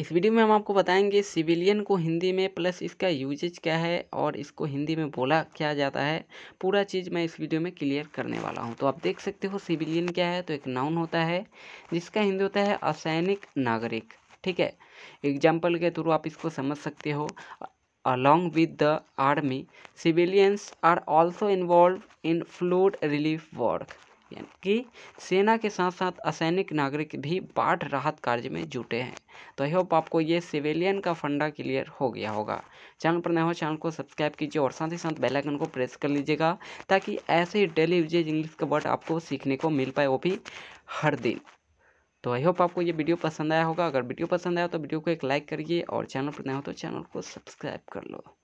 इस वीडियो में हम आपको बताएंगे सिविलियन को हिंदी में प्लस इसका यूजेज क्या है और इसको हिंदी में बोला क्या जाता है पूरा चीज़ मैं इस वीडियो में क्लियर करने वाला हूं तो आप देख सकते हो सिविलियन क्या है तो एक नाउन होता है जिसका हिंदी होता है असैनिक नागरिक ठीक है एग्जाम्पल के थ्रू आप इसको समझ सकते हो along with the army civilians are also involve in flood relief work यानी कि सेना के साथ साथ असैनिक नागरिक भी बाढ़ राहत कार्य में जुटे हैं तो आई होप आपको ये सिविलियन का फंडा क्लियर हो गया होगा चैनल पर नए हो चैनल को सब्सक्राइब कीजिए और साथ ही साथ बेल आइकन को प्रेस कर लीजिएगा ताकि ऐसे ही डेली यूजेज इंग्लिश का वर्ड आपको सीखने को मिल पाए वो भी हर दिन तो आई होप आपको ये वीडियो पसंद आया होगा अगर वीडियो पसंद आया तो वीडियो को एक लाइक करिए और चैनल पर नए हो तो चैनल को सब्सक्राइब कर लो